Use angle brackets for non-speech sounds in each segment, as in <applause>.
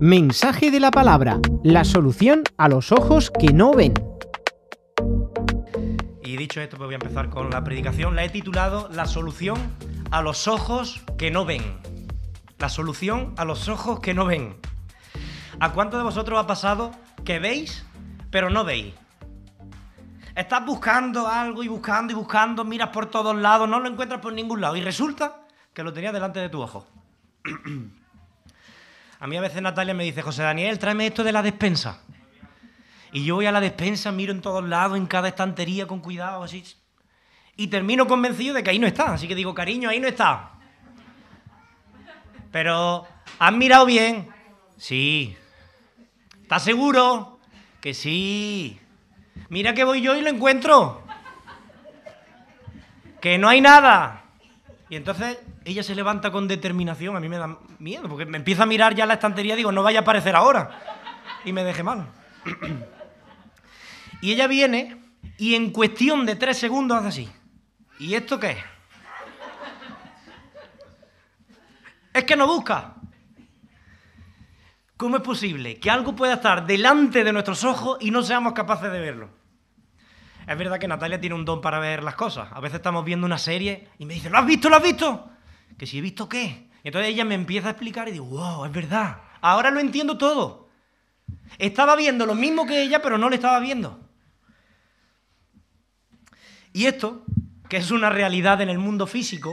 Mensaje de la palabra, la solución a los ojos que no ven. Y dicho esto, pues voy a empezar con la predicación. La he titulado La solución a los ojos que no ven. La solución a los ojos que no ven. ¿A cuántos de vosotros ha pasado que veis, pero no veis? Estás buscando algo y buscando y buscando, miras por todos lados, no lo encuentras por ningún lado y resulta que lo tenías delante de tu ojo. <clears throat> A mí a veces Natalia me dice, José Daniel, tráeme esto de la despensa. Y yo voy a la despensa, miro en todos lados, en cada estantería, con cuidado, así. Y termino convencido de que ahí no está. Así que digo, cariño, ahí no está. Pero, ¿has mirado bien? Sí. ¿Estás seguro? Que sí. Mira que voy yo y lo encuentro. Que no hay nada. Y entonces ella se levanta con determinación, a mí me da miedo, porque me empieza a mirar ya la estantería y digo, no vaya a aparecer ahora. Y me deje mal. y ella viene y en cuestión de tres segundos hace así. ¿Y esto qué es? Es que no busca. ¿Cómo es posible que algo pueda estar delante de nuestros ojos y no seamos capaces de verlo? Es verdad que Natalia tiene un don para ver las cosas. A veces estamos viendo una serie y me dice, ¿lo has visto? ¿Lo has visto? que si he visto qué. Y entonces ella me empieza a explicar y digo, wow, es verdad. Ahora lo entiendo todo. Estaba viendo lo mismo que ella, pero no le estaba viendo. Y esto, que es una realidad en el mundo físico,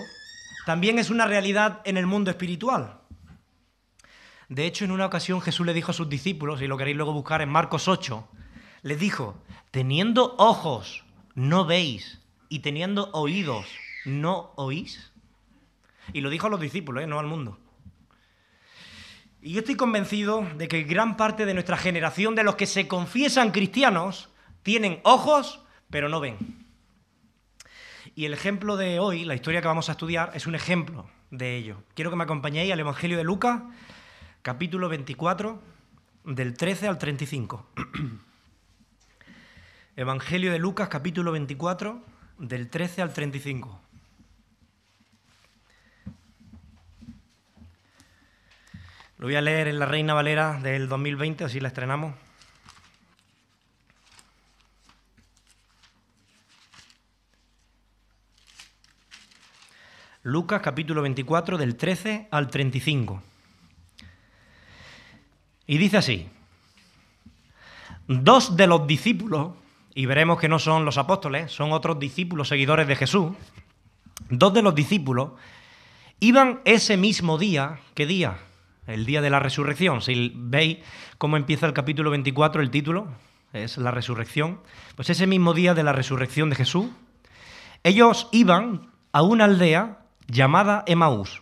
también es una realidad en el mundo espiritual. De hecho, en una ocasión Jesús le dijo a sus discípulos, y lo queréis luego buscar en Marcos 8, les dijo, teniendo ojos, no veis, y teniendo oídos, no oís. Y lo dijo a los discípulos, ¿eh? no al mundo. Y yo estoy convencido de que gran parte de nuestra generación, de los que se confiesan cristianos, tienen ojos, pero no ven. Y el ejemplo de hoy, la historia que vamos a estudiar, es un ejemplo de ello. Quiero que me acompañéis al Evangelio de Lucas, capítulo 24, del 13 al 35. <clears throat> Evangelio de Lucas, capítulo 24, del 13 al 35. Lo voy a leer en la Reina Valera del 2020, así la estrenamos. Lucas capítulo 24 del 13 al 35. Y dice así, dos de los discípulos, y veremos que no son los apóstoles, son otros discípulos seguidores de Jesús, dos de los discípulos iban ese mismo día, ¿qué día? el día de la resurrección. Si veis cómo empieza el capítulo 24, el título es la resurrección. Pues ese mismo día de la resurrección de Jesús, ellos iban a una aldea llamada Emaús,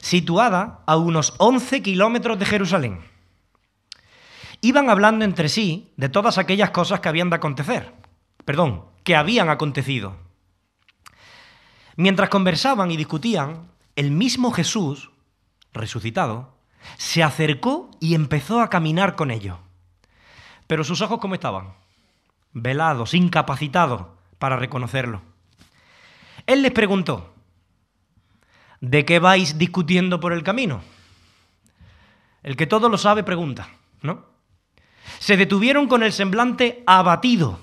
situada a unos 11 kilómetros de Jerusalén. Iban hablando entre sí de todas aquellas cosas que habían de acontecer, perdón, que habían acontecido. Mientras conversaban y discutían, el mismo Jesús, resucitado, se acercó y empezó a caminar con ellos. Pero sus ojos, ¿cómo estaban? Velados, incapacitados para reconocerlo. Él les preguntó, ¿de qué vais discutiendo por el camino? El que todo lo sabe pregunta, ¿no? Se detuvieron con el semblante abatido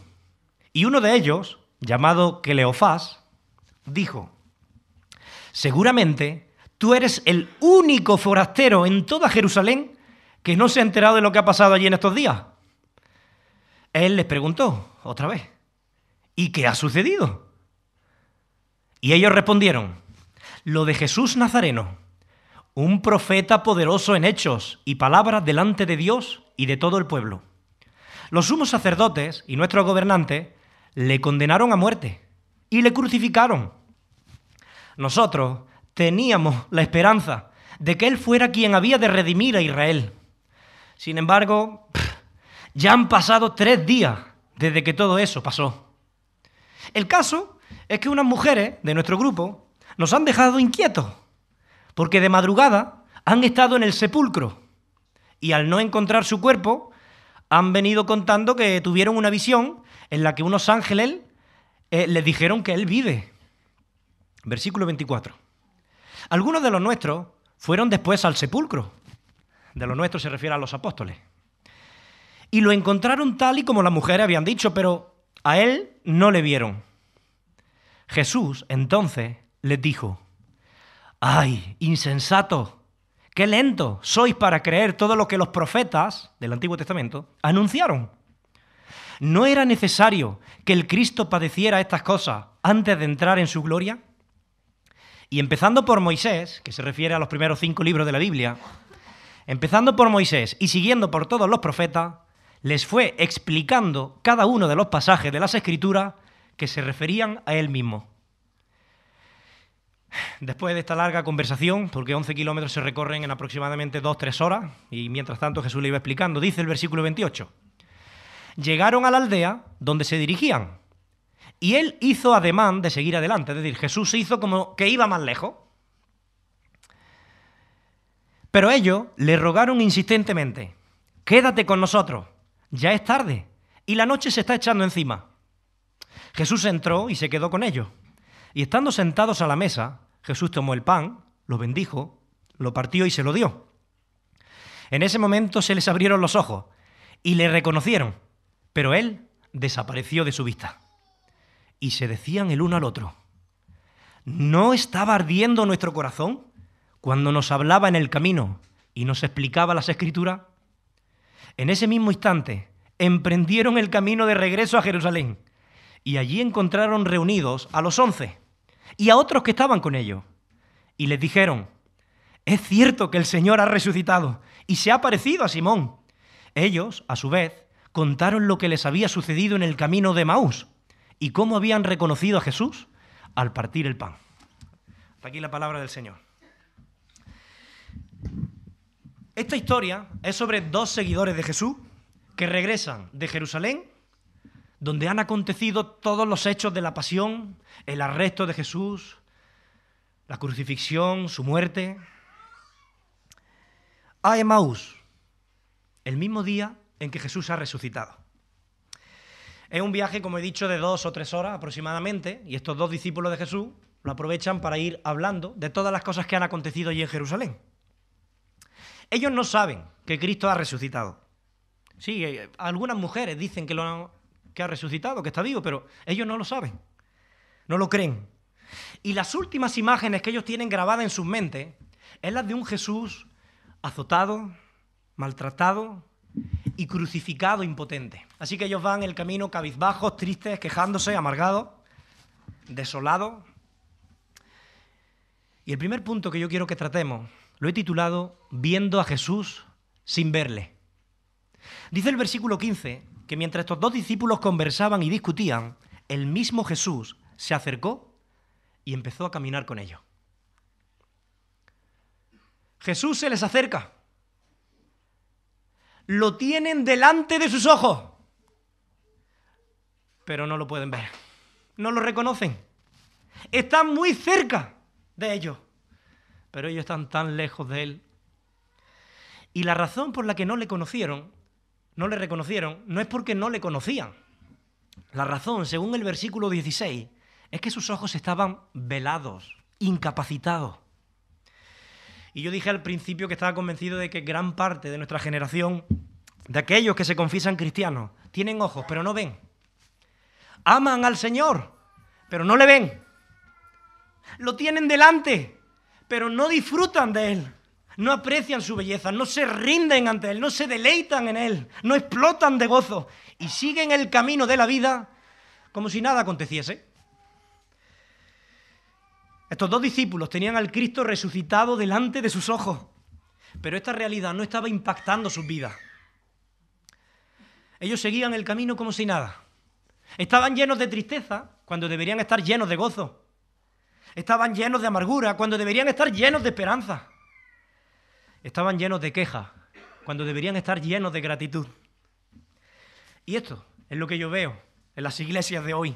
y uno de ellos, llamado Cleofás, dijo, seguramente Tú eres el único forastero en toda Jerusalén que no se ha enterado de lo que ha pasado allí en estos días. Él les preguntó otra vez, ¿y qué ha sucedido? Y ellos respondieron, lo de Jesús Nazareno, un profeta poderoso en hechos y palabras delante de Dios y de todo el pueblo. Los sumos sacerdotes y nuestro gobernante le condenaron a muerte y le crucificaron. Nosotros teníamos la esperanza de que Él fuera quien había de redimir a Israel. Sin embargo, ya han pasado tres días desde que todo eso pasó. El caso es que unas mujeres de nuestro grupo nos han dejado inquietos, porque de madrugada han estado en el sepulcro y al no encontrar su cuerpo, han venido contando que tuvieron una visión en la que unos ángeles eh, les dijeron que él vive. Versículo 24. Algunos de los nuestros fueron después al sepulcro. De los nuestros se refiere a los apóstoles. Y lo encontraron tal y como las mujeres habían dicho, pero a él no le vieron. Jesús entonces les dijo, ay, insensato! qué lento sois para creer todo lo que los profetas del Antiguo Testamento anunciaron. ¿No era necesario que el Cristo padeciera estas cosas antes de entrar en su gloria? Y empezando por Moisés, que se refiere a los primeros cinco libros de la Biblia, empezando por Moisés y siguiendo por todos los profetas, les fue explicando cada uno de los pasajes de las escrituras que se referían a él mismo. Después de esta larga conversación, porque 11 kilómetros se recorren en aproximadamente 2-3 horas, y mientras tanto Jesús le iba explicando, dice el versículo 28, llegaron a la aldea donde se dirigían y él hizo ademán de seguir adelante, es decir, Jesús se hizo como que iba más lejos. Pero ellos le rogaron insistentemente, quédate con nosotros, ya es tarde y la noche se está echando encima. Jesús entró y se quedó con ellos. Y estando sentados a la mesa, Jesús tomó el pan, lo bendijo, lo partió y se lo dio. En ese momento se les abrieron los ojos y le reconocieron, pero él desapareció de su vista y se decían el uno al otro, ¿no estaba ardiendo nuestro corazón cuando nos hablaba en el camino y nos explicaba las escrituras? En ese mismo instante emprendieron el camino de regreso a Jerusalén y allí encontraron reunidos a los once y a otros que estaban con ellos y les dijeron, es cierto que el Señor ha resucitado y se ha parecido a Simón. Ellos, a su vez, contaron lo que les había sucedido en el camino de Maús ¿Y cómo habían reconocido a Jesús? Al partir el pan. aquí la palabra del Señor. Esta historia es sobre dos seguidores de Jesús que regresan de Jerusalén, donde han acontecido todos los hechos de la pasión, el arresto de Jesús, la crucifixión, su muerte, a Emaús, el mismo día en que Jesús ha resucitado. Es un viaje, como he dicho, de dos o tres horas aproximadamente, y estos dos discípulos de Jesús lo aprovechan para ir hablando de todas las cosas que han acontecido allí en Jerusalén. Ellos no saben que Cristo ha resucitado. Sí, eh, algunas mujeres dicen que, lo que ha resucitado, que está vivo, pero ellos no lo saben. No lo creen. Y las últimas imágenes que ellos tienen grabadas en sus mentes es las de un Jesús azotado, maltratado, y crucificado impotente. Así que ellos van el camino cabizbajos, tristes, quejándose, amargados, desolados. Y el primer punto que yo quiero que tratemos lo he titulado Viendo a Jesús sin verle. Dice el versículo 15 que mientras estos dos discípulos conversaban y discutían, el mismo Jesús se acercó y empezó a caminar con ellos. Jesús se les acerca lo tienen delante de sus ojos, pero no lo pueden ver, no lo reconocen. Están muy cerca de ellos, pero ellos están tan lejos de Él. Y la razón por la que no le conocieron, no le reconocieron, no es porque no le conocían. La razón, según el versículo 16, es que sus ojos estaban velados, incapacitados. Y yo dije al principio que estaba convencido de que gran parte de nuestra generación, de aquellos que se confiesan cristianos, tienen ojos, pero no ven. Aman al Señor, pero no le ven. Lo tienen delante, pero no disfrutan de Él. No aprecian su belleza, no se rinden ante Él, no se deleitan en Él, no explotan de gozo y siguen el camino de la vida como si nada aconteciese. Estos dos discípulos tenían al Cristo resucitado delante de sus ojos, pero esta realidad no estaba impactando sus vidas. Ellos seguían el camino como si nada. Estaban llenos de tristeza cuando deberían estar llenos de gozo. Estaban llenos de amargura cuando deberían estar llenos de esperanza. Estaban llenos de queja cuando deberían estar llenos de gratitud. Y esto es lo que yo veo en las iglesias de hoy.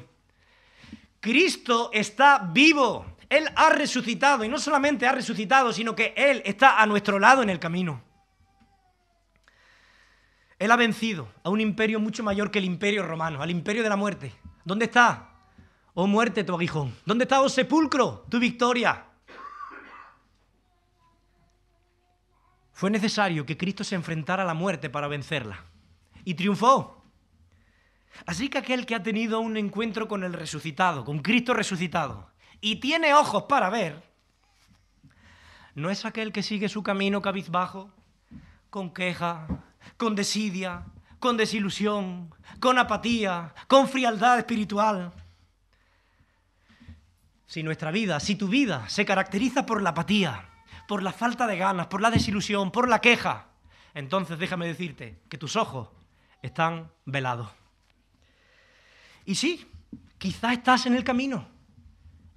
Cristo está vivo. Él ha resucitado y no solamente ha resucitado, sino que Él está a nuestro lado en el camino. Él ha vencido a un imperio mucho mayor que el imperio romano, al imperio de la muerte. ¿Dónde está, oh muerte, tu aguijón? ¿Dónde está, oh sepulcro, tu victoria? Fue necesario que Cristo se enfrentara a la muerte para vencerla. Y triunfó. Así que aquel que ha tenido un encuentro con el resucitado, con Cristo resucitado, y tiene ojos para ver, no es aquel que sigue su camino cabizbajo, con queja, con desidia, con desilusión, con apatía, con frialdad espiritual. Si nuestra vida, si tu vida se caracteriza por la apatía, por la falta de ganas, por la desilusión, por la queja, entonces déjame decirte que tus ojos están velados. Y sí, quizás estás en el camino,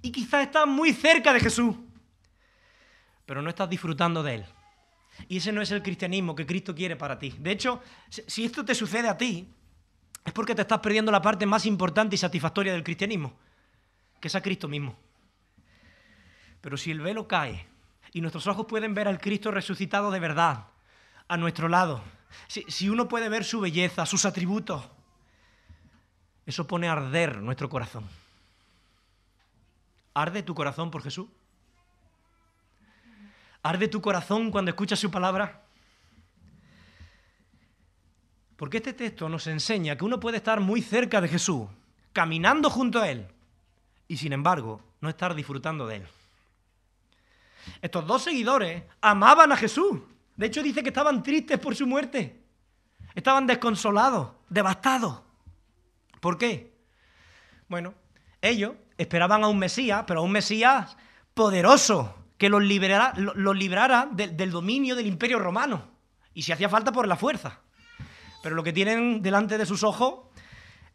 y quizás estás muy cerca de Jesús, pero no estás disfrutando de Él. Y ese no es el cristianismo que Cristo quiere para ti. De hecho, si esto te sucede a ti, es porque te estás perdiendo la parte más importante y satisfactoria del cristianismo, que es a Cristo mismo. Pero si el velo cae y nuestros ojos pueden ver al Cristo resucitado de verdad, a nuestro lado, si, si uno puede ver su belleza, sus atributos, eso pone a arder nuestro corazón. ¿Arde tu corazón por Jesús? ¿Arde tu corazón cuando escuchas su palabra? Porque este texto nos enseña que uno puede estar muy cerca de Jesús, caminando junto a Él, y sin embargo no estar disfrutando de Él. Estos dos seguidores amaban a Jesús. De hecho dice que estaban tristes por su muerte. Estaban desconsolados, devastados. ¿Por qué? Bueno, ellos esperaban a un Mesías, pero a un Mesías poderoso, que los librara los del dominio del imperio romano, y si hacía falta por la fuerza. Pero lo que tienen delante de sus ojos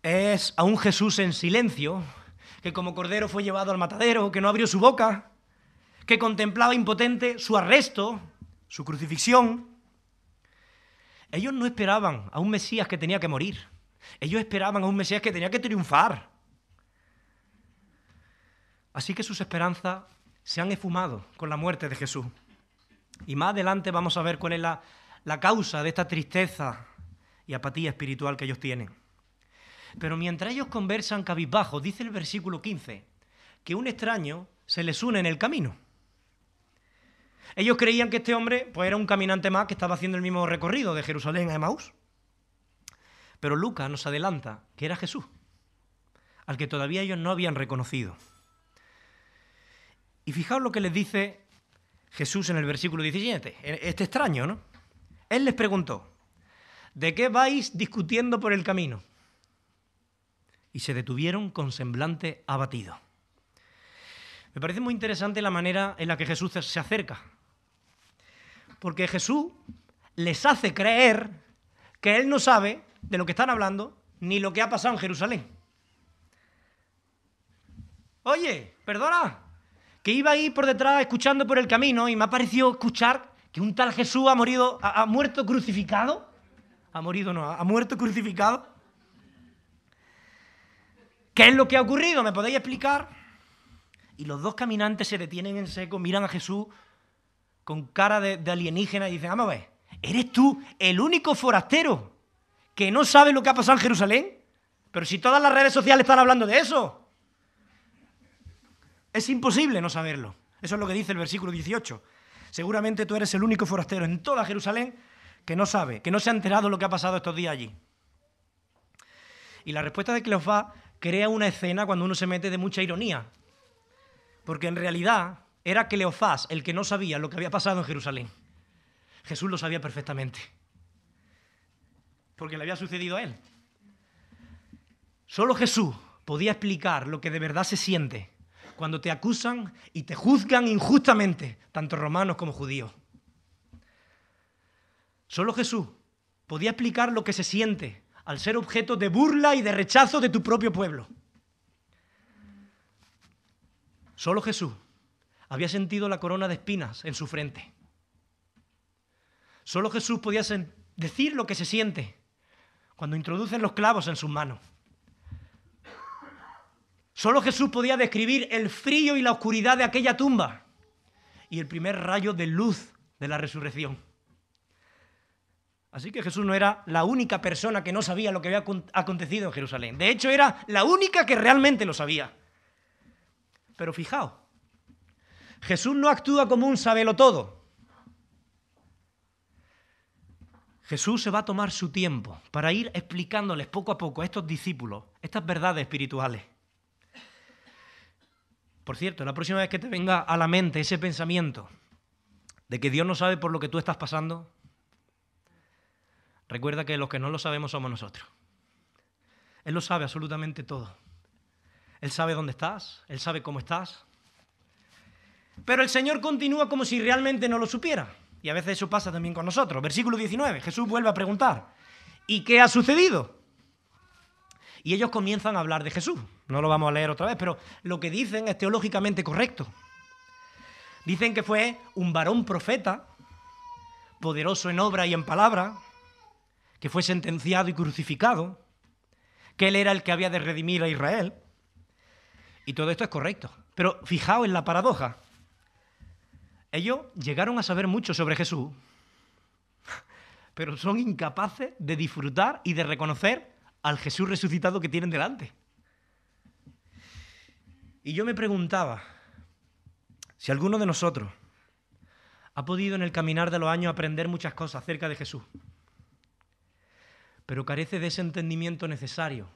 es a un Jesús en silencio, que como cordero fue llevado al matadero, que no abrió su boca, que contemplaba impotente su arresto, su crucifixión. Ellos no esperaban a un Mesías que tenía que morir. Ellos esperaban a un Mesías que tenía que triunfar. Así que sus esperanzas se han esfumado con la muerte de Jesús. Y más adelante vamos a ver cuál es la, causa de esta tristeza y apatía espiritual que ellos tienen. Pero mientras ellos conversan cabizbajo, dice el versículo 15, que un extraño se les une en el camino. Ellos creían que este hombre pues, era un caminante más que estaba haciendo el mismo recorrido de Jerusalén a Emaús. Pero Lucas nos adelanta que era Jesús, al que todavía ellos no habían reconocido. Y fijaos lo que les dice Jesús en el versículo 17. E-, este extraño, ¿no? Él les preguntó, ¿de qué vais discutiendo por el camino? Y se detuvieron con semblante abatido. Me parece muy interesante la manera en la que Jesús se acerca. Porque Jesús les hace creer que Él no sabe de lo que están hablando ni lo que ha pasado en Jerusalén. Oye, perdona, que iba ahí por detrás escuchando por el camino y me ha parecido escuchar que un tal Jesús ha, morido, ha, muerto crucificado. Ha morido, no, ha muerto crucificado. ¿Qué es lo que ha ocurrido? ¿Me podéis explicar? Y los dos caminantes se detienen en seco, miran a Jesús con cara de, alienígena y dicen, vamos ¿eres tú el único forastero que no sabe lo que ha pasado en Jerusalén? Pero si todas las redes sociales están hablando de eso. Es imposible no saberlo. Eso es lo que dice el versículo 18. Seguramente tú eres el único forastero en toda Jerusalén que no sabe, que no se ha enterado lo que ha pasado estos días allí. Y la respuesta de Cleofás crea una escena cuando uno se mete de mucha ironía. Porque en realidad era Cleofás el que no sabía lo que había pasado en Jerusalén. Jesús lo sabía perfectamente. Porque le había sucedido a él. Solo Jesús podía explicar lo que de verdad se siente cuando te acusan y te juzgan injustamente, tanto romanos como judíos. Solo Jesús podía explicar lo que se siente al ser objeto de burla y de rechazo de tu propio pueblo. Solo Jesús había sentido la corona de espinas en su frente. Solo Jesús podía decir lo que se siente cuando introducen los clavos en sus manos. Solo Jesús podía describir el frío y la oscuridad de aquella tumba y el primer rayo de luz de la resurrección. Así que Jesús no era la única persona que no sabía lo que había acontecido en Jerusalén. De hecho, era la única que realmente lo sabía. Pero fijaos, Jesús no actúa como un sabelotodo. Jesús se va a tomar su tiempo para ir explicándoles poco a poco a estos discípulos estas verdades espirituales. Por cierto, la próxima vez que te venga a la mente ese pensamiento de que Dios no sabe por lo que tú estás pasando, recuerda que los que no lo sabemos somos nosotros. Él lo sabe absolutamente todo. Él sabe dónde estás, él sabe cómo estás. Pero el Señor continúa como si realmente no lo supiera. Y a veces eso pasa también con nosotros. Versículo 19, Jesús vuelve a preguntar, ¿y qué ha sucedido? Y ellos comienzan a hablar de Jesús. No lo vamos a leer otra vez, pero lo que dicen es teológicamente correcto. Dicen que fue un varón profeta, poderoso en obra y en palabra, que fue sentenciado y crucificado, que él era el que había de redimir a Israel. Y todo esto es correcto. Pero fijaos en la paradoja. Ellos llegaron a saber mucho sobre Jesús, <laughs> pero son incapaces de disfrutar y de reconocer al Jesús resucitado que tienen delante. Y yo me preguntaba si alguno de nosotros ha podido en el caminar de los años aprender muchas cosas acerca de Jesús, pero carece de ese entendimiento necesario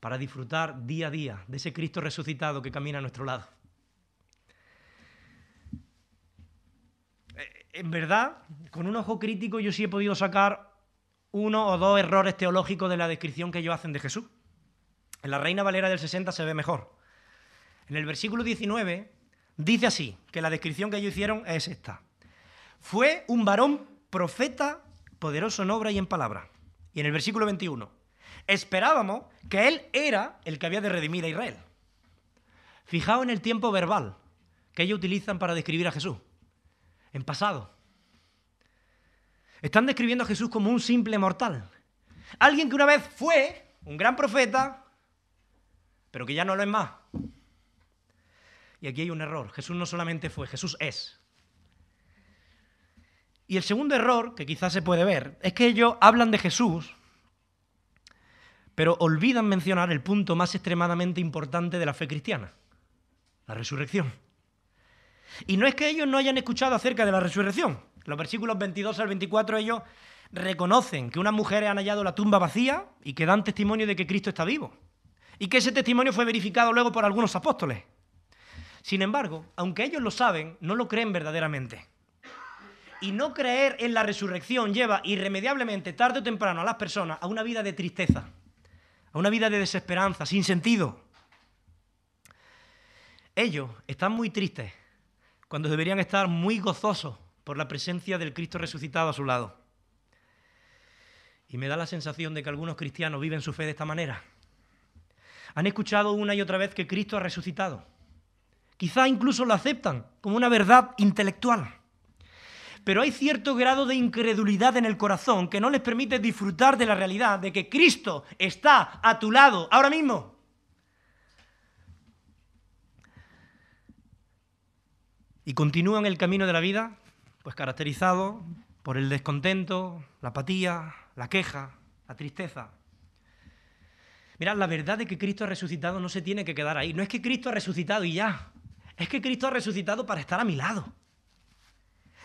para disfrutar día a día de ese Cristo resucitado que camina a nuestro lado. Eh, en verdad, con un ojo crítico yo sí he podido sacar uno o dos errores teológicos de la descripción que ellos hacen de Jesús. En la Reina Valera del 60 se ve mejor. En el versículo 19 dice así, que la descripción que ellos hicieron es esta. Fue un varón profeta, poderoso en obra y en palabra. Y en el versículo 21, esperábamos que él era el que había de redimir a Israel. Fijaos en el tiempo verbal que ellos utilizan para describir a Jesús. En pasado, están describiendo a Jesús como un simple mortal. Alguien que una vez fue un gran profeta, pero que ya no lo es más. Y aquí hay un error. Jesús no solamente fue, Jesús es. Y el segundo error, que quizás se puede ver, es que ellos hablan de Jesús, pero olvidan mencionar el punto más extremadamente importante de la fe cristiana, la resurrección. Y no es que ellos no hayan escuchado acerca de la resurrección, los versículos 22 al 24 ellos reconocen que unas mujeres han hallado la tumba vacía y que dan testimonio de que Cristo está vivo. Y que ese testimonio fue verificado luego por algunos apóstoles. Sin embargo, aunque ellos lo saben, no lo creen verdaderamente. Y no creer en la resurrección lleva irremediablemente, tarde o temprano, a las personas a una vida de tristeza, a una vida de desesperanza, sin sentido. Ellos están muy tristes cuando deberían estar muy gozosos por la presencia del Cristo resucitado a su lado. Y me da la sensación de que algunos cristianos viven su fe de esta manera. Han escuchado una y otra vez que Cristo ha resucitado. Quizá incluso lo aceptan como una verdad intelectual. Pero hay cierto grado de incredulidad en el corazón que no les permite disfrutar de la realidad de que Cristo está a tu lado ahora mismo. Y continúan el camino de la vida pues caracterizado por el descontento, la apatía, la queja, la tristeza. Mirad, la verdad de que Cristo ha resucitado no se tiene que quedar ahí. No es que Cristo ha resucitado y ya. Es que Cristo ha resucitado para estar a mi lado.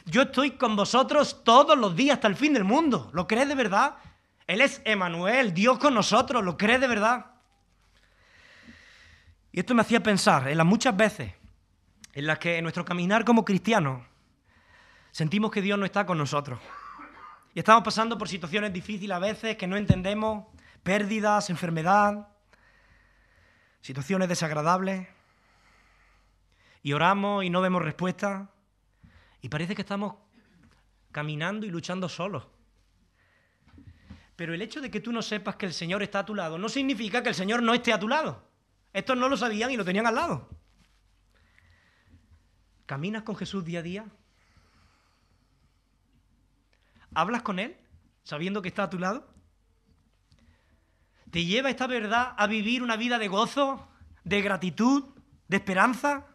Yo estoy con vosotros todos los días hasta el fin del mundo. ¿Lo crees de verdad? Él es Emanuel, Dios con nosotros. ¿Lo crees de verdad? Y esto me hacía pensar en las muchas veces en las que en nuestro caminar como cristianos Sentimos que Dios no está con nosotros. Y estamos pasando por situaciones difíciles a veces que no entendemos, pérdidas, enfermedad, situaciones desagradables. Y oramos y no vemos respuesta. Y parece que estamos caminando y luchando solos. Pero el hecho de que tú no sepas que el Señor está a tu lado no significa que el Señor no esté a tu lado. Estos no lo sabían y lo tenían al lado. ¿Caminas con Jesús día a día? ¿Hablas con Él sabiendo que está a tu lado? ¿Te lleva esta verdad a vivir una vida de gozo, de gratitud, de esperanza?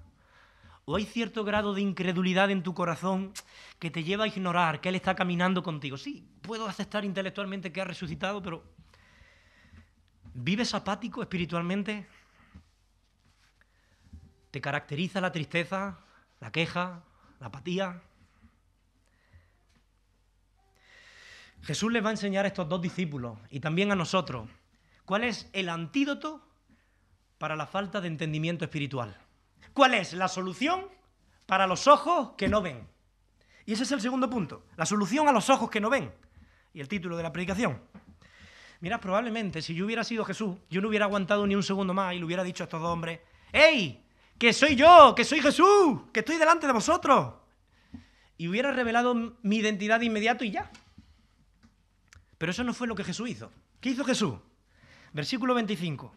¿O hay cierto grado de incredulidad en tu corazón que te lleva a ignorar que Él está caminando contigo? Sí, puedo aceptar intelectualmente que ha resucitado, pero ¿vives apático espiritualmente? ¿Te caracteriza la tristeza, la queja, la apatía? Jesús les va a enseñar a estos dos discípulos y también a nosotros cuál es el antídoto para la falta de entendimiento espiritual. ¿Cuál es la solución para los ojos que no ven? Y ese es el segundo punto, la solución a los ojos que no ven. Y el título de la predicación. mira probablemente si yo hubiera sido Jesús, yo no hubiera aguantado ni un segundo más y le hubiera dicho a estos dos hombres, ¡Ey! ¡Que soy yo! ¡Que soy Jesús! ¡Que estoy delante de vosotros! Y hubiera revelado mi identidad de inmediato y ya. Pero eso no fue lo que Jesús hizo. ¿Qué hizo Jesús? Versículo 25.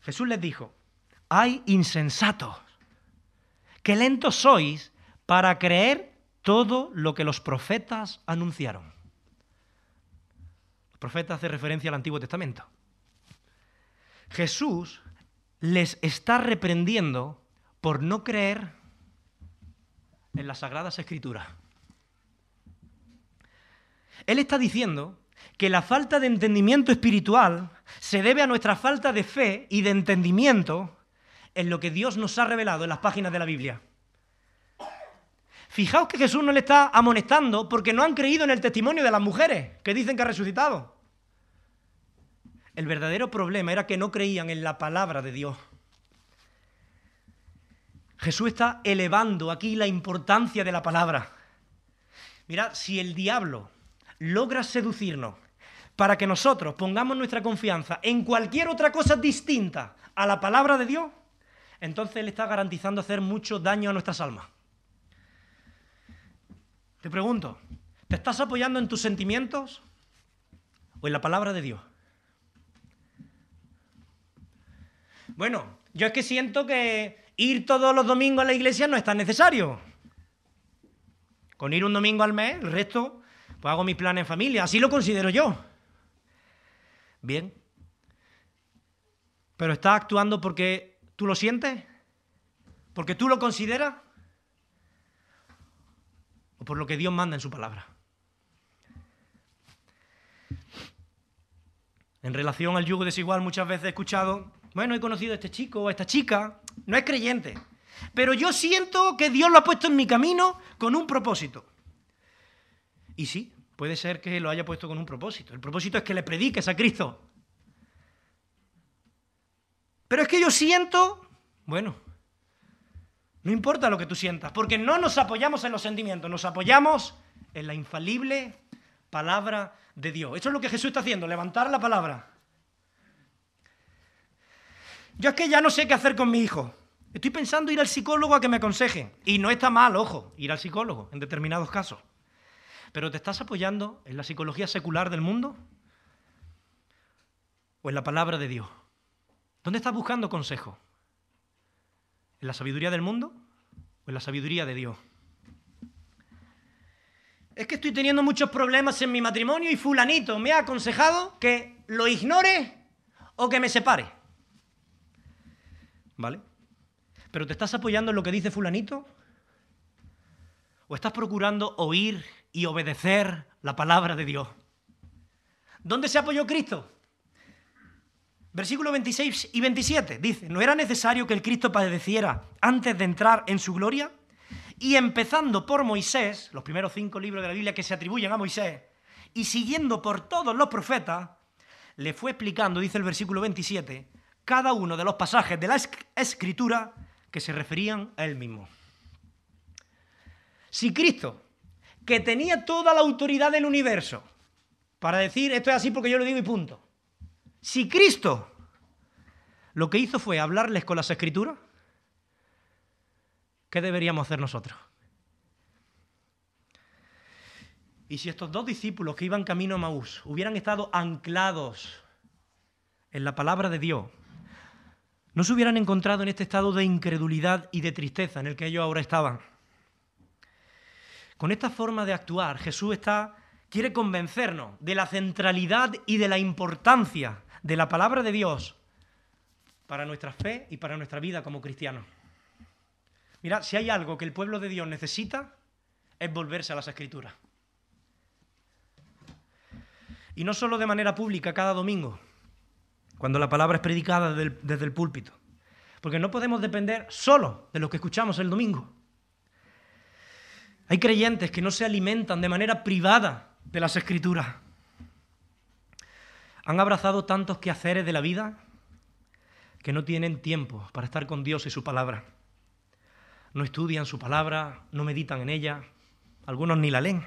Jesús les dijo, hay insensatos, ¡Qué lentos sois para creer todo lo que los profetas anunciaron. Los profetas hace referencia al Antiguo Testamento. Jesús les está reprendiendo por no creer en las sagradas escrituras. Él está diciendo que la falta de entendimiento espiritual se debe a nuestra falta de fe y de entendimiento en lo que Dios nos ha revelado en las páginas de la Biblia. Fijaos que Jesús no le está amonestando porque no han creído en el testimonio de las mujeres que dicen que ha resucitado. El verdadero problema era que no creían en la palabra de Dios. Jesús está elevando aquí la importancia de la palabra. Mirad, si el diablo logra seducirnos para que nosotros pongamos nuestra confianza en cualquier otra cosa distinta a la palabra de Dios, entonces Él está garantizando hacer mucho daño a nuestras almas. Te pregunto, ¿te estás apoyando en tus sentimientos o en la palabra de Dios? Bueno, yo es que siento que ir todos los domingos a la iglesia no es tan necesario. Con ir un domingo al mes, el resto pues hago mis planes en familia, así lo considero yo. Bien. Pero está actuando porque tú lo sientes, porque tú lo consideras o por lo que Dios manda en su palabra. En relación al yugo desigual, muchas veces he escuchado, bueno, he conocido a este chico o a esta chica, no es creyente, pero yo siento que Dios lo ha puesto en mi camino con un propósito. Y sí, puede ser que lo haya puesto con un propósito. El propósito es que le prediques a Cristo. Pero es que yo siento, bueno, no importa lo que tú sientas, porque no nos apoyamos en los sentimientos, nos apoyamos en la infalible palabra de Dios. Eso es lo que Jesús está haciendo, levantar la palabra. Yo es que ya no sé qué hacer con mi hijo. Estoy pensando ir al psicólogo a que me aconseje. Y no está mal, ojo, ir al psicólogo en determinados casos. ¿Pero te estás apoyando en la psicología secular del mundo? ¿O en la palabra de Dios? ¿Dónde estás buscando consejo? ¿En la sabiduría del mundo o en la sabiduría de Dios? Es que estoy teniendo muchos problemas en mi matrimonio y fulanito me ha aconsejado que lo ignore o que me separe. ¿Vale? ¿Pero te estás apoyando en lo que dice fulanito? ¿O estás procurando oír y obedecer la palabra de Dios. ¿Dónde se apoyó Cristo? Versículo 26 y 27 dice, ¿no era necesario que el Cristo padeciera antes de entrar en su gloria? Y empezando por Moisés, los primeros cinco libros de la Biblia que se atribuyen a Moisés, y siguiendo por todos los profetas, le fue explicando, dice el versículo 27, cada uno de los pasajes de la escritura que se referían a él mismo. Si Cristo que tenía toda la autoridad del universo para decir esto es así porque yo lo digo y punto. Si Cristo lo que hizo fue hablarles con las escrituras, ¿qué deberíamos hacer nosotros? Y si estos dos discípulos que iban camino a Maús hubieran estado anclados en la palabra de Dios, no se hubieran encontrado en este estado de incredulidad y de tristeza en el que ellos ahora estaban. Con esta forma de actuar, Jesús está, quiere convencernos de la centralidad y de la importancia de la palabra de Dios para nuestra fe y para nuestra vida como cristianos. Mira, si hay algo que el pueblo de Dios necesita, es volverse a las escrituras. Y no solo de manera pública cada domingo, cuando la palabra es predicada desde el púlpito. Porque no podemos depender solo de lo que escuchamos el domingo. Hay creyentes que no se alimentan de manera privada de las escrituras. Han abrazado tantos quehaceres de la vida que no tienen tiempo para estar con Dios y su palabra. No estudian su palabra, no meditan en ella, algunos ni la leen.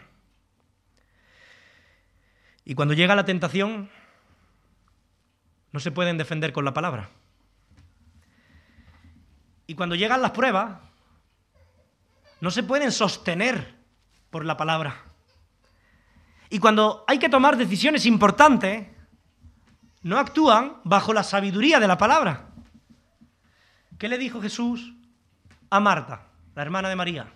Y cuando llega la tentación, no se pueden defender con la palabra. Y cuando llegan las pruebas, no se pueden sostener por la palabra. Y cuando hay que tomar decisiones importantes, no actúan bajo la sabiduría de la palabra. ¿Qué le dijo Jesús a Marta, la hermana de María?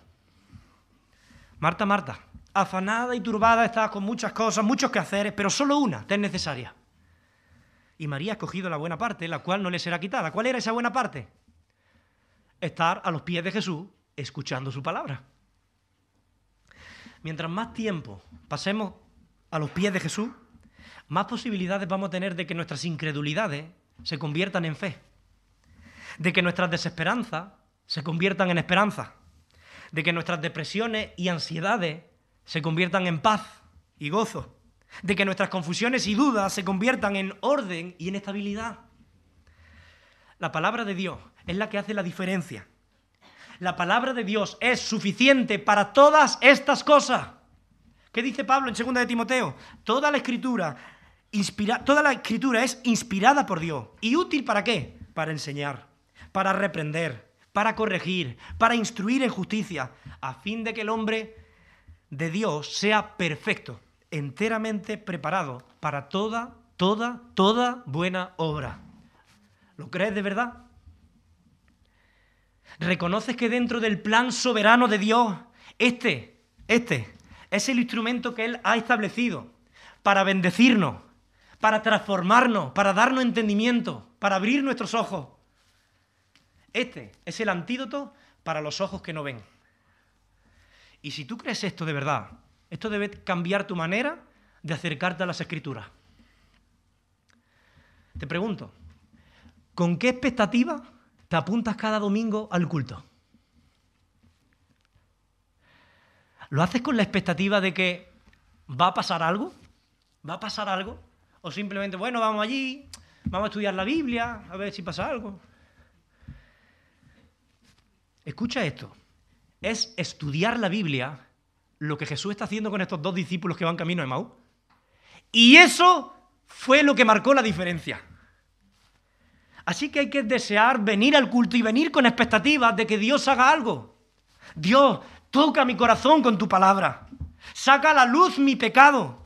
Marta, Marta, afanada y turbada estás con muchas cosas, muchos que hacer, pero solo una te es necesaria. Y María ha escogido la buena parte, la cual no le será quitada. ¿Cuál era esa buena parte? Estar a los pies de Jesús escuchando su palabra. Mientras más tiempo pasemos a los pies de Jesús, más posibilidades vamos a tener de que nuestras incredulidades se conviertan en fe, de que nuestras desesperanzas se conviertan en esperanza, de que nuestras depresiones y ansiedades se conviertan en paz y gozo, de que nuestras confusiones y dudas se conviertan en orden y en estabilidad. La palabra de Dios es la que hace la diferencia la palabra de Dios es suficiente para todas estas cosas. ¿Qué dice Pablo en 2 de Timoteo? Toda la escritura, inspira, toda la escritura es inspirada por Dios. ¿Y útil para qué? Para enseñar, para reprender, para corregir, para instruir en justicia, a fin de que el hombre de Dios sea perfecto, enteramente preparado para toda, toda, toda buena obra. ¿Lo crees de verdad? ¿Reconoces que dentro del plan soberano de Dios, este, este, es el instrumento que Él ha establecido para bendecirnos, para transformarnos, para darnos entendimiento, para abrir nuestros ojos? Este es el antídoto para los ojos que no ven. Y si tú crees esto de verdad, esto debe cambiar tu manera de acercarte a las escrituras. Te pregunto, ¿con qué expectativa te apuntas cada domingo al culto. ¿Lo haces con la expectativa de que va a pasar algo? ¿Va a pasar algo? O simplemente, bueno, vamos allí, vamos a estudiar la Biblia, a ver si pasa algo. Escucha esto. Es estudiar la Biblia lo que Jesús está haciendo con estos dos discípulos que van camino a Emaús. Y eso fue lo que marcó la diferencia. Así que hay que desear venir al culto y venir con expectativas de que Dios haga algo. Dios, toca mi corazón con tu palabra. Saca a la luz mi pecado.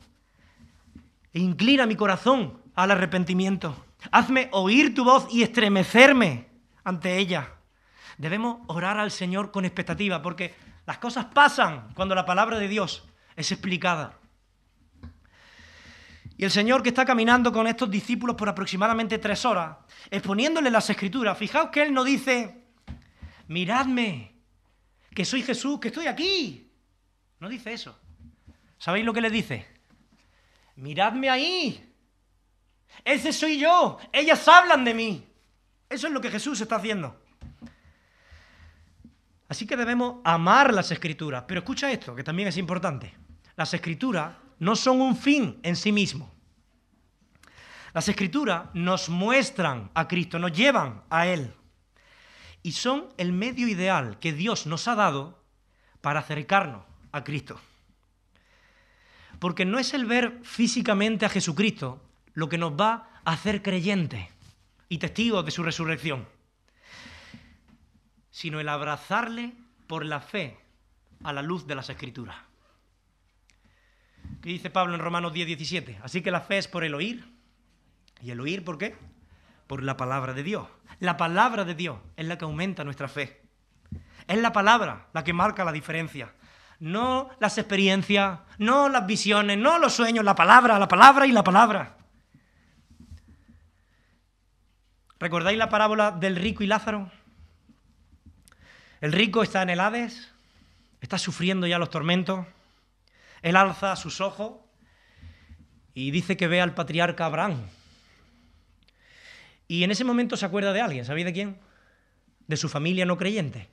E inclina mi corazón al arrepentimiento. Hazme oír tu voz y estremecerme ante ella. Debemos orar al Señor con expectativa, porque las cosas pasan cuando la palabra de Dios es explicada. Y el Señor que está caminando con estos discípulos por aproximadamente tres horas, exponiéndole las escrituras, fijaos que Él no dice, miradme, que soy Jesús, que estoy aquí. No dice eso. ¿Sabéis lo que le dice? Miradme ahí. Ese soy yo. Ellas hablan de mí. Eso es lo que Jesús está haciendo. Así que debemos amar las escrituras. Pero escucha esto, que también es importante. Las escrituras no son un fin en sí mismo. Las escrituras nos muestran a Cristo, nos llevan a Él. Y son el medio ideal que Dios nos ha dado para acercarnos a Cristo. Porque no es el ver físicamente a Jesucristo lo que nos va a hacer creyentes y testigos de su resurrección, sino el abrazarle por la fe a la luz de las escrituras. ¿Qué dice Pablo en Romanos 10, 17? Así que la fe es por el oír ¿Y el oír por qué? Por la palabra de Dios. La palabra de Dios es la que aumenta nuestra fe. Es la palabra la que marca la diferencia. No las experiencias, no las visiones, no los sueños, la palabra, la palabra y la palabra. ¿Recordáis la parábola del rico y Lázaro? El rico está en el Hades, está sufriendo ya los tormentos, él alza sus ojos y dice que ve al patriarca Abraham, y en ese momento se acuerda de alguien, ¿sabéis de quién? De su familia no creyente.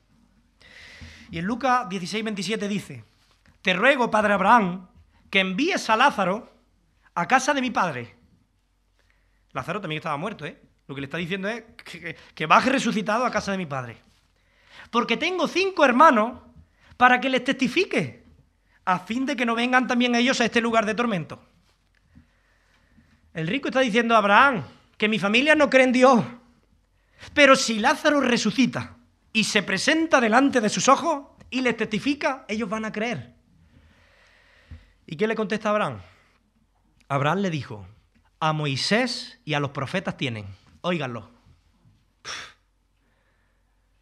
Y en Lucas 16, 27 dice, te ruego, padre Abraham, que envíes a Lázaro a casa de mi padre. Lázaro también estaba muerto, ¿eh? Lo que le está diciendo es que, que baje resucitado a casa de mi padre. Porque tengo cinco hermanos para que les testifique, a fin de que no vengan también ellos a este lugar de tormento. El rico está diciendo a Abraham, que mi familia no cree en Dios, pero si Lázaro resucita y se presenta delante de sus ojos y les testifica, ellos van a creer. ¿Y qué le contesta Abraham? Abraham le dijo, a Moisés y a los profetas tienen, óiganlo.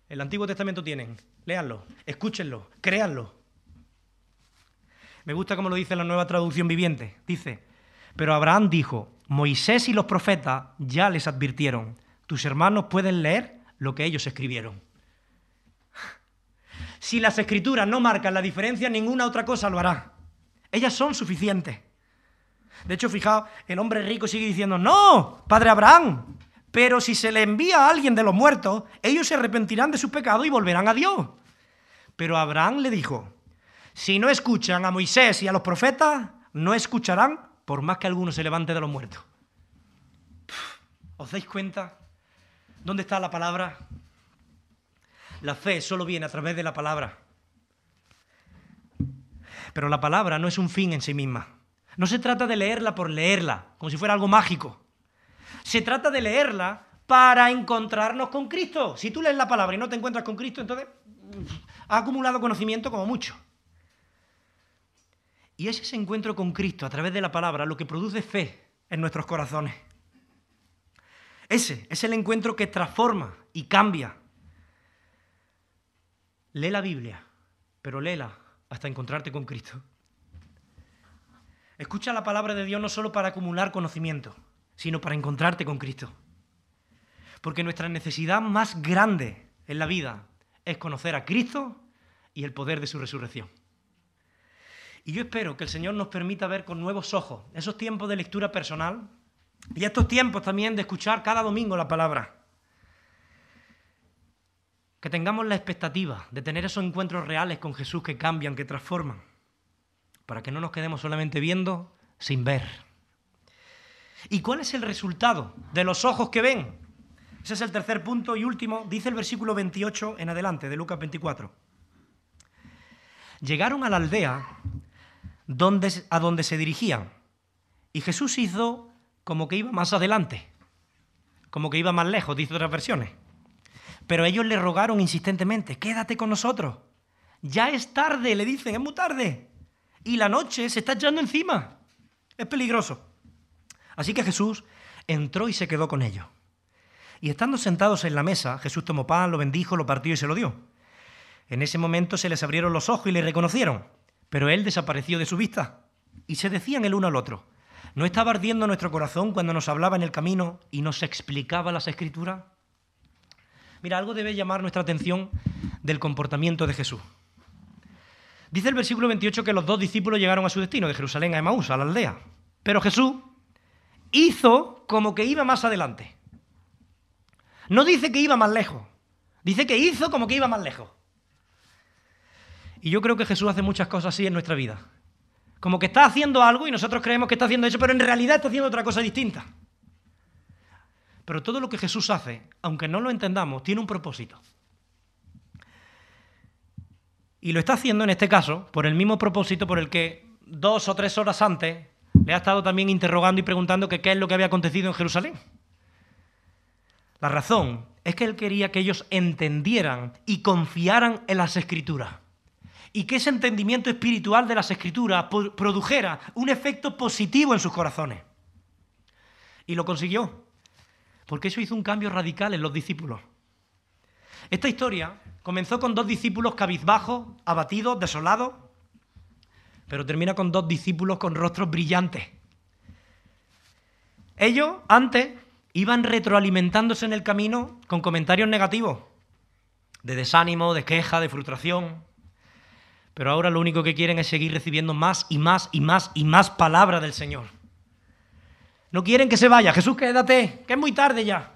El Antiguo Testamento tienen, léanlo, escúchenlo, créanlo. Me gusta como lo dice la nueva traducción viviente. Dice, pero Abraham dijo, Moisés y los profetas ya les advirtieron, tus hermanos pueden leer lo que ellos escribieron. <laughs> Si las escrituras no marcan la diferencia, ninguna otra cosa lo hará. Ellas son suficientes. De hecho, fijaos, el hombre rico sigue diciendo, no, padre Abraham, pero si se le envía a alguien de los muertos, ellos se arrepentirán de su pecado y volverán a Dios. Pero Abraham le dijo, si no escuchan a Moisés y a los profetas, no escucharán por más que alguno se levante de los muertos. ¿Os dais cuenta? ¿Dónde está la palabra? La fe solo viene a través de la palabra. Pero la palabra no es un fin en sí misma. No se trata de leerla por leerla, como si fuera algo mágico. Se trata de leerla para encontrarnos con Cristo. Si tú lees la palabra y no te encuentras con Cristo, entonces ha acumulado conocimiento como mucho. Y es ese encuentro con Cristo a través de la palabra lo que produce fe en nuestros corazones. Ese es el encuentro que transforma y cambia. Lee la Biblia, pero léela hasta encontrarte con Cristo. Escucha la palabra de Dios no solo para acumular conocimiento, sino para encontrarte con Cristo. Porque nuestra necesidad más grande en la vida es conocer a Cristo y el poder de su resurrección. Y yo espero que el Señor nos permita ver con nuevos ojos esos tiempos de lectura personal y estos tiempos también de escuchar cada domingo la palabra. Que tengamos la expectativa de tener esos encuentros reales con Jesús que cambian, que transforman, para que no nos quedemos solamente viendo sin ver. ¿Y cuál es el resultado de los ojos que ven? Ese es el tercer punto y último, dice el versículo 28 en adelante de Lucas 24. Llegaron a la aldea dónde a dónde se dirigían. Y Jesús hizo como que iba más adelante, como que iba más lejos, dice otras versiones. Pero ellos le rogaron insistentemente, quédate con nosotros. Ya es tarde, le dicen, es muy tarde. Y la noche se está echando encima. Es peligroso. Así que Jesús entró y se quedó con ellos. Y estando sentados en la mesa, Jesús tomó pan, lo bendijo, lo partió y se lo dio. En ese momento se les abrieron los ojos y le reconocieron. Pero él desapareció de su vista y se decían el uno al otro, ¿no estaba ardiendo nuestro corazón cuando nos hablaba en el camino y nos explicaba las escrituras? Mira, algo debe llamar nuestra atención del comportamiento de Jesús. Dice el versículo 28 que los dos discípulos llegaron a su destino, de Jerusalén a Emaús, a la aldea. Pero Jesús hizo como que iba más adelante. No dice que iba más lejos, dice que hizo como que iba más lejos. Y yo creo que Jesús hace muchas cosas así en nuestra vida. Como que está haciendo algo y nosotros creemos que está haciendo eso, pero en realidad está haciendo otra cosa distinta. Pero todo lo que Jesús hace, aunque no lo entendamos, tiene un propósito. Y lo está haciendo en este caso por el mismo propósito por el que dos o tres horas antes le ha estado también interrogando y preguntando qué es lo que había acontecido en Jerusalén. La razón es que él quería que ellos entendieran y confiaran en las escrituras y que ese entendimiento espiritual de las escrituras produjera un efecto positivo en sus corazones. Y lo consiguió, porque eso hizo un cambio radical en los discípulos. Esta historia comenzó con dos discípulos cabizbajos, abatidos, desolados, pero termina con dos discípulos con rostros brillantes. Ellos antes iban retroalimentándose en el camino con comentarios negativos, de desánimo, de queja, de frustración. Pero ahora lo único que quieren es seguir recibiendo más y más y más y más palabra del Señor. No quieren que se vaya. Jesús, quédate, que es muy tarde ya.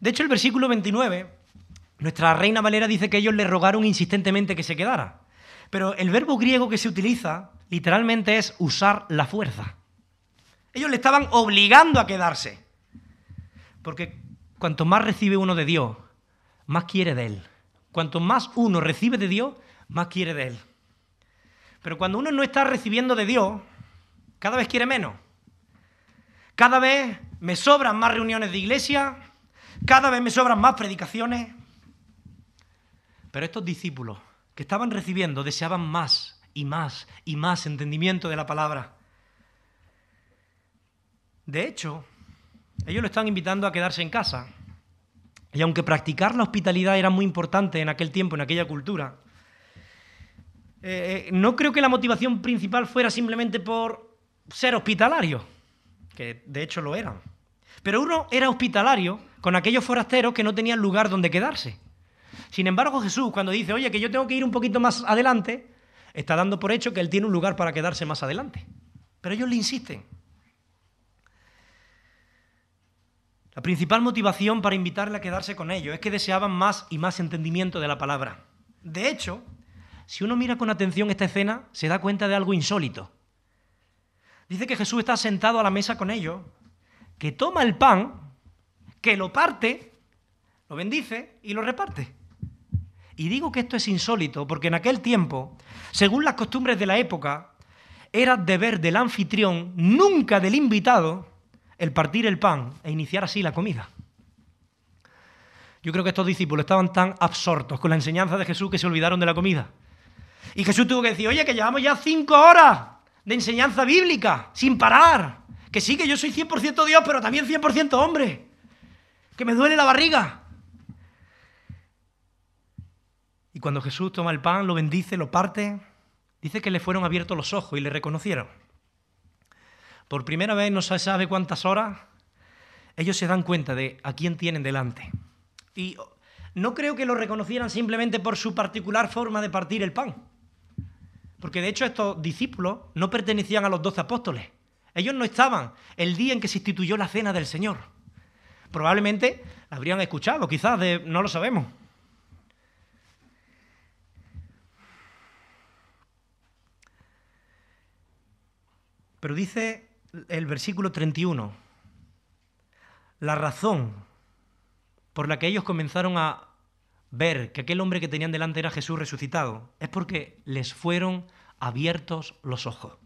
De hecho, el versículo 29, nuestra reina Valera dice que ellos le rogaron insistentemente que se quedara. Pero el verbo griego que se utiliza literalmente es usar la fuerza. Ellos le estaban obligando a quedarse. Porque cuanto más recibe uno de Dios, más quiere de Él. Cuanto más uno recibe de Dios, más quiere de Él. Pero cuando uno no está recibiendo de Dios, cada vez quiere menos. Cada vez me sobran más reuniones de iglesia, cada vez me sobran más predicaciones. Pero estos discípulos que estaban recibiendo deseaban más y más y más entendimiento de la palabra. De hecho, ellos lo están invitando a quedarse en casa. Y aunque practicar la hospitalidad era muy importante en aquel tiempo, en aquella cultura, eh, eh, no creo que la motivación principal fuera simplemente por ser hospitalario, que de hecho lo eran. Pero uno era hospitalario con aquellos forasteros que no tenían lugar donde quedarse. Sin embargo, Jesús, cuando dice, oye, que yo tengo que ir un poquito más adelante, está dando por hecho que él tiene un lugar para quedarse más adelante. Pero ellos le insisten. La principal motivación para invitarle a quedarse con ellos es que deseaban más y más entendimiento de la palabra. De hecho, si uno mira con atención esta escena, se da cuenta de algo insólito. Dice que Jesús está sentado a la mesa con ellos, que toma el pan, que lo parte, lo bendice y lo reparte. Y digo que esto es insólito porque en aquel tiempo, según las costumbres de la época, era deber del anfitrión, nunca del invitado, el partir el pan e iniciar así la comida. Yo creo que estos discípulos estaban tan absortos con la enseñanza de Jesús que se olvidaron de la comida. Y Jesús tuvo que decir, oye, que llevamos ya cinco horas de enseñanza bíblica, sin parar. Que sí, que yo soy 100% Dios, pero también 100% hombre. Que me duele la barriga. Y cuando Jesús toma el pan, lo bendice, lo parte, dice que le fueron abiertos los ojos y le reconocieron. Por primera vez, no se sabe cuántas horas, ellos se dan cuenta de a quién tienen delante. Y no creo que lo reconocieran simplemente por su particular forma de partir el pan. Porque de hecho estos discípulos no pertenecían a los doce apóstoles. Ellos no estaban el día en que se instituyó la cena del Señor. Probablemente la habrían escuchado, quizás, de, no lo sabemos. Pero dice el versículo 31, la razón por la que ellos comenzaron a ver que aquel hombre que tenían delante era Jesús resucitado, es porque les fueron abiertos los ojos.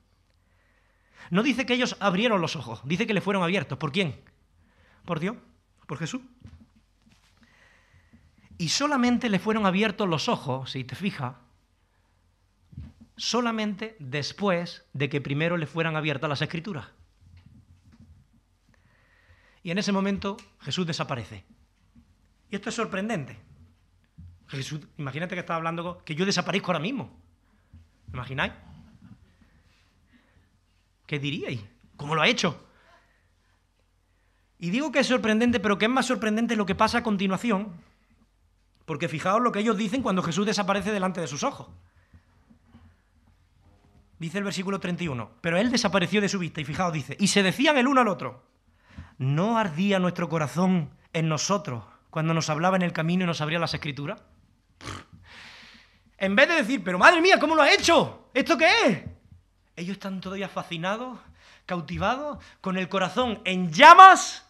No dice que ellos abrieron los ojos, dice que le fueron abiertos. ¿Por quién? Por Dios, por Jesús. Y solamente le fueron abiertos los ojos, si te fijas, solamente después de que primero le fueran abiertas las escrituras. Y en ese momento Jesús desaparece. Y esto es sorprendente. Jesús, imagínate que estaba hablando que yo desaparezco ahora mismo. ¿Me imagináis? ¿Qué diríais? ¿Cómo lo ha hecho? Y digo que es sorprendente, pero que es más sorprendente lo que pasa a continuación, porque fijaos lo que ellos dicen cuando Jesús desaparece delante de sus ojos. Dice el versículo 31, pero él desapareció de su vista y fijaos, dice, y se decían el uno al otro, ¿no ardía nuestro corazón en nosotros cuando nos hablaba en el camino y nos abría las escrituras? En vez de decir, pero madre mía, ¿cómo lo ha hecho? ¿Esto qué es? Ellos están todavía fascinados, cautivados, con el corazón en llamas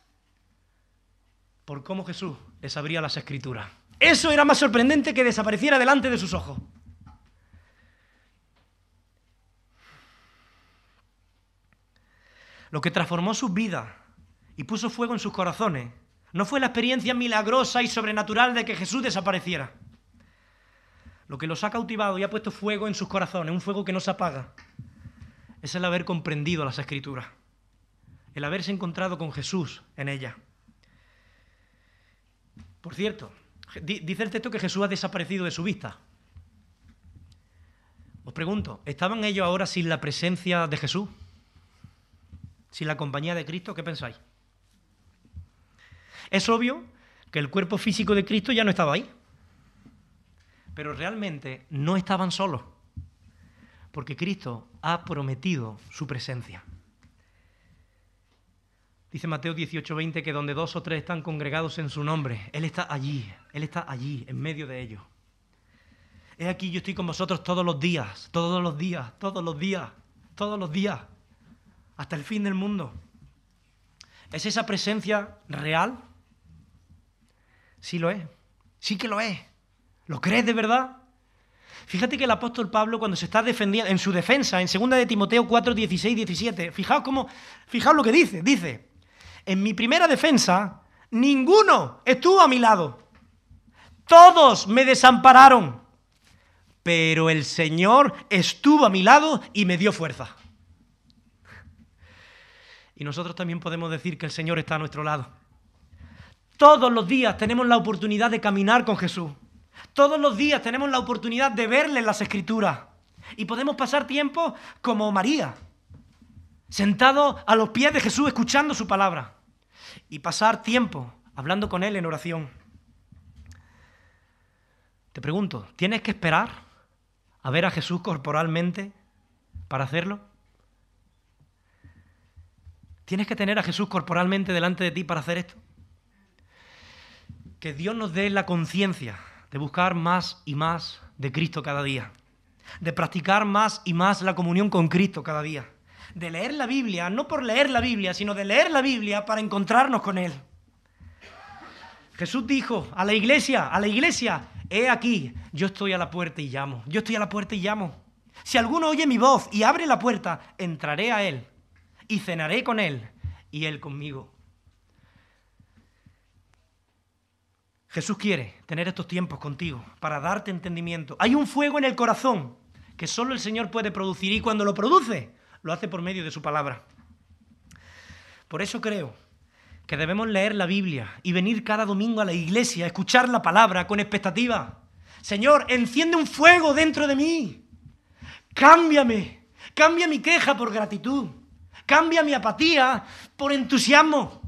por cómo Jesús les abría las escrituras. Eso era más sorprendente que desapareciera delante de sus ojos. Lo que transformó sus vidas y puso fuego en sus corazones no fue la experiencia milagrosa y sobrenatural de que Jesús desapareciera lo que los ha cautivado y ha puesto fuego en sus corazones, un fuego que no se apaga, es el haber comprendido las escrituras, el haberse encontrado con Jesús en ellas. Por cierto, dice el texto que Jesús ha desaparecido de su vista. Os pregunto, ¿estaban ellos ahora sin la presencia de Jesús? ¿Sin la compañía de Cristo? ¿Qué pensáis? Es obvio que el cuerpo físico de Cristo ya no estaba ahí. Pero realmente no estaban solos, porque Cristo ha prometido su presencia. Dice Mateo 18:20 que donde dos o tres están congregados en su nombre, Él está allí, Él está allí, en medio de ellos. he aquí, yo estoy con vosotros todos los días, todos los días, todos los días, todos los días, hasta el fin del mundo. ¿Es esa presencia real? Sí lo es, sí que lo es. ¿Lo crees de verdad? Fíjate que el apóstol Pablo, cuando se está defendiendo, en su defensa, en 2 de Timoteo 4, 16, 17, fijaos cómo, fijaos lo que dice, dice, en mi primera defensa, ninguno estuvo a mi lado. Todos me desampararon, pero el Señor estuvo a mi lado y me dio fuerza. Y nosotros también podemos decir que el Señor está a nuestro lado. Todos los días tenemos la oportunidad de caminar con Jesús. Todos los días tenemos la oportunidad de verle las escrituras y podemos pasar tiempo como María, sentado a los pies de Jesús escuchando su palabra y pasar tiempo hablando con Él en oración. Te pregunto, ¿tienes que esperar a ver a Jesús corporalmente para hacerlo? ¿Tienes que tener a Jesús corporalmente delante de ti para hacer esto? Que Dios nos dé la conciencia de buscar más y más de Cristo cada día, de practicar más y más la comunión con Cristo cada día, de leer la Biblia, no por leer la Biblia, sino de leer la Biblia para encontrarnos con Él. Jesús dijo a la iglesia, a la iglesia, he aquí, yo estoy a la puerta y llamo, yo estoy a la puerta y llamo. Si alguno oye mi voz y abre la puerta, entraré a Él y cenaré con Él y Él conmigo. Jesús quiere tener estos tiempos contigo para darte entendimiento. Hay un fuego en el corazón que solo el Señor puede producir y cuando lo produce, lo hace por medio de su palabra. Por eso creo que debemos leer la Biblia y venir cada domingo a la iglesia, a escuchar la palabra con expectativa. Señor, enciende un fuego dentro de mí. Cámbiame. Cambia mi queja por gratitud. Cambia mi apatía por entusiasmo.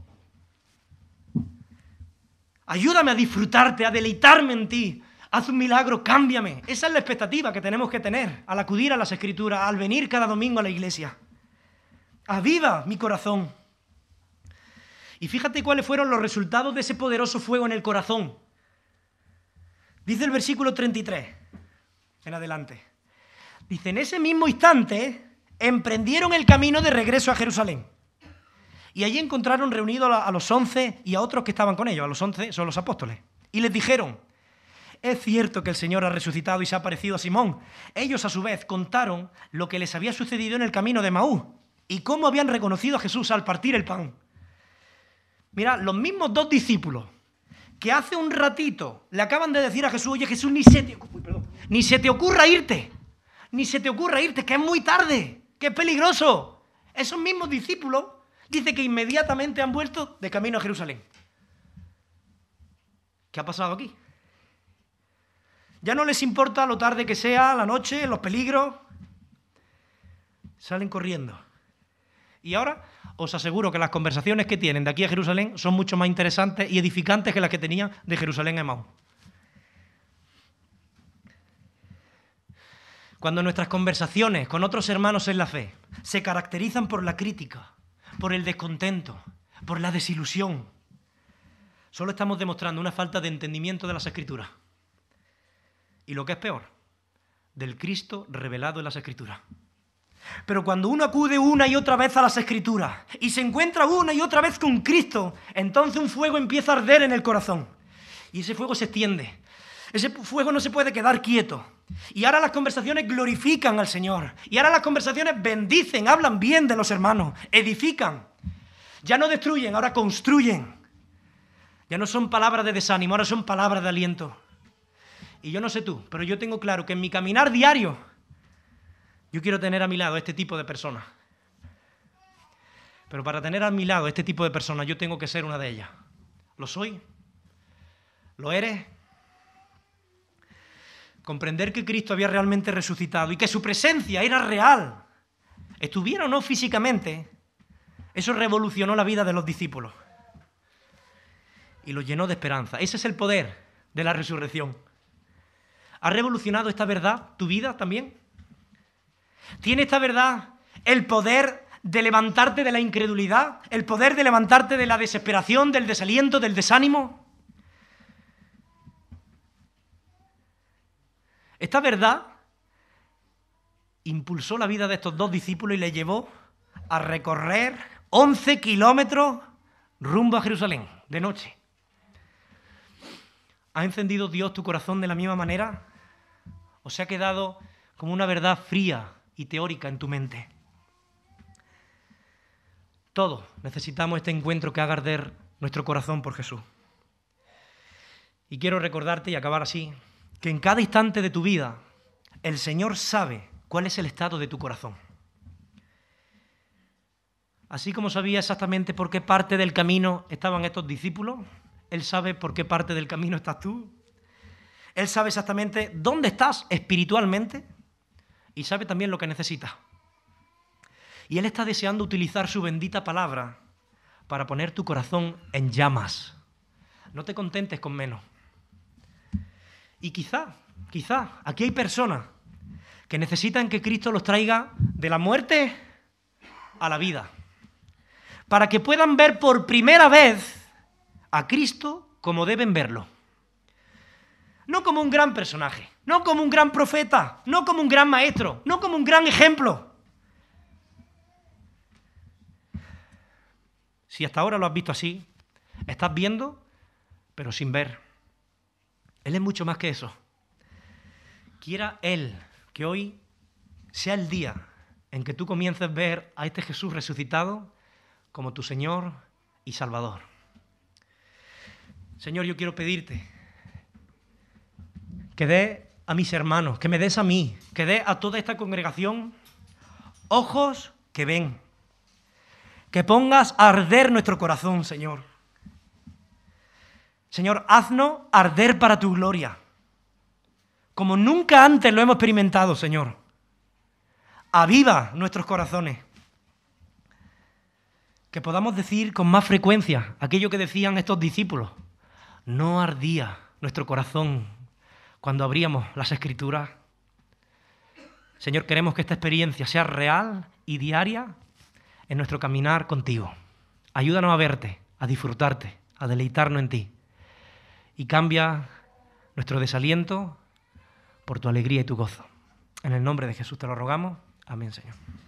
Ayúdame a disfrutarte, a deleitarme en ti. Haz un milagro, cámbiame. Esa es la expectativa que tenemos que tener al acudir a las escrituras, al venir cada domingo a la iglesia. Aviva mi corazón. Y fíjate cuáles fueron los resultados de ese poderoso fuego en el corazón. Dice el versículo 33, en adelante. Dice, en ese mismo instante emprendieron el camino de regreso a Jerusalén. Y allí encontraron reunidos a los once y a otros que estaban con ellos. A los once son los apóstoles. Y les dijeron, es cierto que el Señor ha resucitado y se ha aparecido a Simón. Ellos a su vez contaron lo que les había sucedido en el camino de Maú y cómo habían reconocido a Jesús al partir el pan. Mira, los mismos dos discípulos que hace un ratito le acaban de decir a Jesús, oye Jesús, te, ni se te ocurra irte, ni se te ocurra irte, que es muy tarde, que es peligroso. Esos mismos discípulos Dice que inmediatamente han vuelto de camino a Jerusalén. ¿Qué ha pasado aquí? Ya no les importa lo tarde que sea, la noche, los peligros. Salen corriendo. Y ahora os aseguro que las conversaciones que tienen de aquí a Jerusalén son mucho más interesantes y edificantes que las que tenían de Jerusalén a Maú. Cuando nuestras conversaciones con otros hermanos en la fe se caracterizan por la crítica, por el descontento, por la desilusión. Solo estamos demostrando una falta de entendimiento de las escrituras. Y lo que es peor, del Cristo revelado en las escrituras. Pero cuando uno acude una y otra vez a las escrituras y se encuentra una y otra vez con Cristo, entonces un fuego empieza a arder en el corazón. Y ese fuego se extiende ese fuego no se puede quedar quieto. Y ahora las conversaciones glorifican al Señor. Y ahora las conversaciones bendicen, hablan bien de los hermanos, edifican. Ya no destruyen, ahora construyen. Ya no son palabras de desánimo, ahora son palabras de aliento. Y yo no sé tú, pero yo tengo claro que en mi caminar diario, yo quiero tener a mi lado este tipo de personas. Pero para tener a mi lado este tipo de personas, yo tengo que ser una de ellas. ¿Lo soy? ¿Lo eres? comprender que Cristo había realmente resucitado y que su presencia era real, estuviera o no físicamente, eso revolucionó la vida de los discípulos y los llenó de esperanza. Ese es el poder de la resurrección. ¿Ha revolucionado esta verdad tu vida también? ¿Tiene esta verdad el poder de levantarte de la incredulidad, el poder de levantarte de la desesperación, del desaliento, del desánimo? Esta verdad impulsó la vida de estos dos discípulos y les llevó a recorrer 11 kilómetros rumbo a Jerusalén de noche. ¿Ha encendido Dios tu corazón de la misma manera? ¿O se ha quedado como una verdad fría y teórica en tu mente? Todos necesitamos este encuentro que haga arder nuestro corazón por Jesús. Y quiero recordarte y acabar así, que en cada instante de tu vida el Señor sabe cuál es el estado de tu corazón. Así como sabía exactamente por qué parte del camino estaban estos discípulos, Él sabe por qué parte del camino estás tú. Él sabe exactamente dónde estás espiritualmente y sabe también lo que necesitas. Y Él está deseando utilizar su bendita palabra para poner tu corazón en llamas. No te contentes con menos. Y quizá, quizá, aquí hay personas que necesitan que Cristo los traiga de la muerte a la vida, para que puedan ver por primera vez a Cristo como deben verlo. No como un gran personaje, no como un gran profeta, no como un gran maestro, no como un gran ejemplo. Si hasta ahora lo has visto así, estás viendo, pero sin ver. Él es mucho más que eso. Quiera Él que hoy sea el día en que tú comiences a ver a este Jesús resucitado como tu Señor y Salvador. Señor, yo quiero pedirte que dé a mis hermanos, que me des a mí, que dé a toda esta congregación ojos que ven, que pongas a arder nuestro corazón, Señor Señor, haznos arder para tu gloria, como nunca antes lo hemos experimentado, Señor. Aviva nuestros corazones. Que podamos decir con más frecuencia aquello que decían estos discípulos. No ardía nuestro corazón cuando abríamos las escrituras. Señor, queremos que esta experiencia sea real y diaria en nuestro caminar contigo. Ayúdanos a verte, a disfrutarte, a deleitarnos en ti y cambia nuestro desaliento por tu alegría y tu gozo. En el nombre de Jesús te lo rogamos. Amén, Señor.